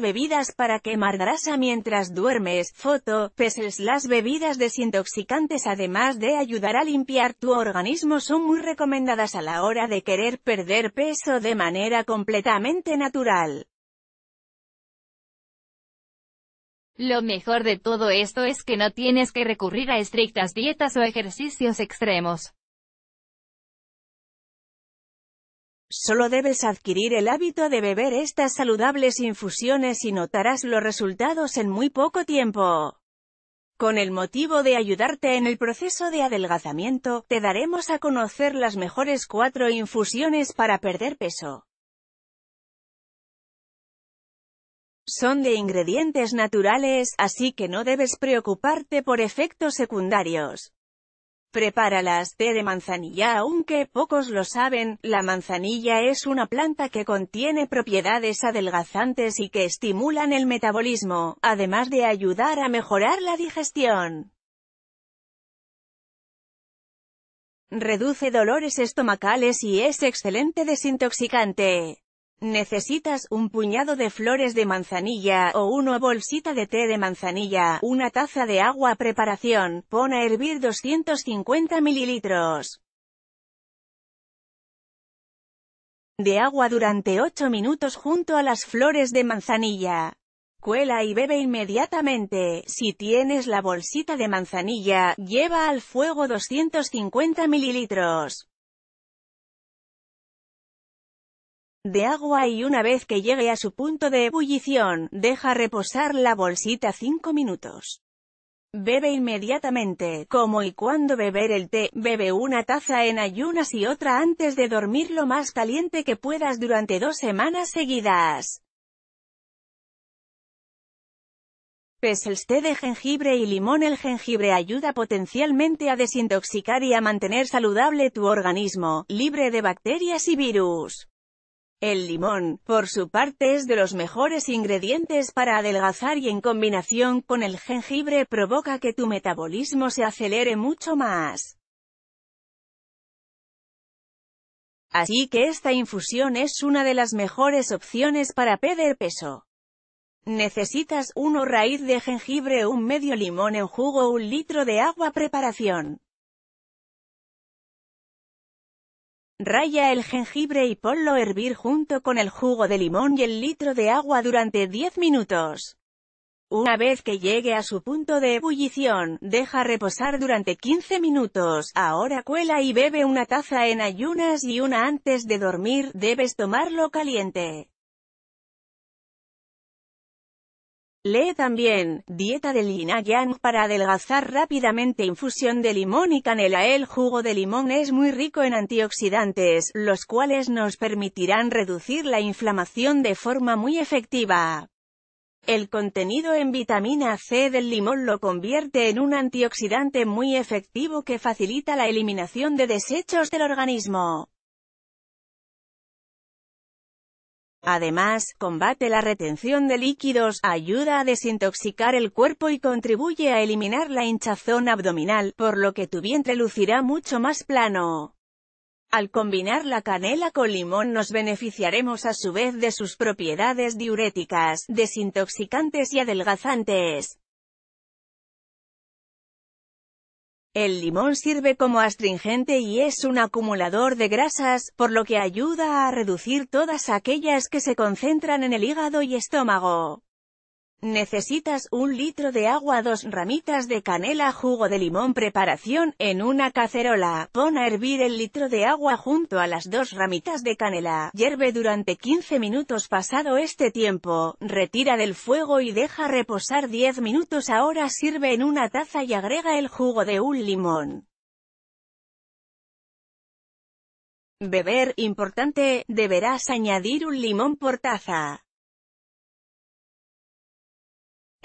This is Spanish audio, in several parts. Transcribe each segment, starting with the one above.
bebidas para quemar grasa mientras duermes. Foto, peces Las bebidas desintoxicantes además de ayudar a limpiar tu organismo son muy recomendadas a la hora de querer perder peso de manera completamente natural. Lo mejor de todo esto es que no tienes que recurrir a estrictas dietas o ejercicios extremos. Solo debes adquirir el hábito de beber estas saludables infusiones y notarás los resultados en muy poco tiempo. Con el motivo de ayudarte en el proceso de adelgazamiento, te daremos a conocer las mejores cuatro infusiones para perder peso. Son de ingredientes naturales, así que no debes preocuparte por efectos secundarios. Prepara las té de manzanilla aunque pocos lo saben, la manzanilla es una planta que contiene propiedades adelgazantes y que estimulan el metabolismo, además de ayudar a mejorar la digestión. Reduce dolores estomacales y es excelente desintoxicante. Necesitas un puñado de flores de manzanilla o una bolsita de té de manzanilla, una taza de agua preparación, pon a hervir 250 mililitros de agua durante 8 minutos junto a las flores de manzanilla. Cuela y bebe inmediatamente, si tienes la bolsita de manzanilla, lleva al fuego 250 mililitros. de agua y una vez que llegue a su punto de ebullición, deja reposar la bolsita 5 minutos. Bebe inmediatamente, como y cuando beber el té, bebe una taza en ayunas y otra antes de dormir lo más caliente que puedas durante dos semanas seguidas. el té de jengibre y limón El jengibre ayuda potencialmente a desintoxicar y a mantener saludable tu organismo, libre de bacterias y virus. El limón, por su parte es de los mejores ingredientes para adelgazar y en combinación con el jengibre provoca que tu metabolismo se acelere mucho más. Así que esta infusión es una de las mejores opciones para perder peso. Necesitas 1 raíz de jengibre, un medio limón en jugo, un litro de agua preparación. Raya el jengibre y ponlo a hervir junto con el jugo de limón y el litro de agua durante 10 minutos. Una vez que llegue a su punto de ebullición, deja reposar durante 15 minutos. Ahora cuela y bebe una taza en ayunas y una antes de dormir, debes tomarlo caliente. Lee también, dieta de Lina Yang para adelgazar rápidamente infusión de limón y canela El jugo de limón es muy rico en antioxidantes, los cuales nos permitirán reducir la inflamación de forma muy efectiva. El contenido en vitamina C del limón lo convierte en un antioxidante muy efectivo que facilita la eliminación de desechos del organismo. Además, combate la retención de líquidos, ayuda a desintoxicar el cuerpo y contribuye a eliminar la hinchazón abdominal, por lo que tu vientre lucirá mucho más plano. Al combinar la canela con limón nos beneficiaremos a su vez de sus propiedades diuréticas, desintoxicantes y adelgazantes. El limón sirve como astringente y es un acumulador de grasas, por lo que ayuda a reducir todas aquellas que se concentran en el hígado y estómago. Necesitas un litro de agua, dos ramitas de canela, jugo de limón. Preparación, en una cacerola, pon a hervir el litro de agua junto a las dos ramitas de canela. Hierve durante 15 minutos pasado este tiempo, retira del fuego y deja reposar 10 minutos. Ahora sirve en una taza y agrega el jugo de un limón. Beber, importante, deberás añadir un limón por taza.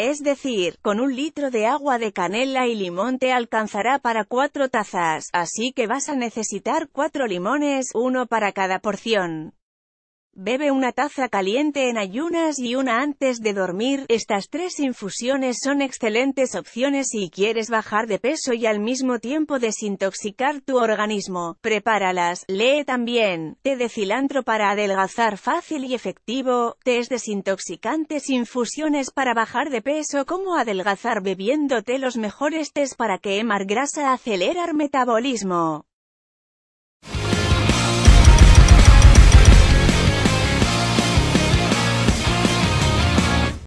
Es decir, con un litro de agua de canela y limón te alcanzará para cuatro tazas, así que vas a necesitar cuatro limones, uno para cada porción. Bebe una taza caliente en ayunas y una antes de dormir, estas tres infusiones son excelentes opciones si quieres bajar de peso y al mismo tiempo desintoxicar tu organismo. Prepáralas, lee también, té de cilantro para adelgazar fácil y efectivo, tés desintoxicantes infusiones para bajar de peso cómo adelgazar bebiéndote los mejores tés para quemar grasa acelerar metabolismo.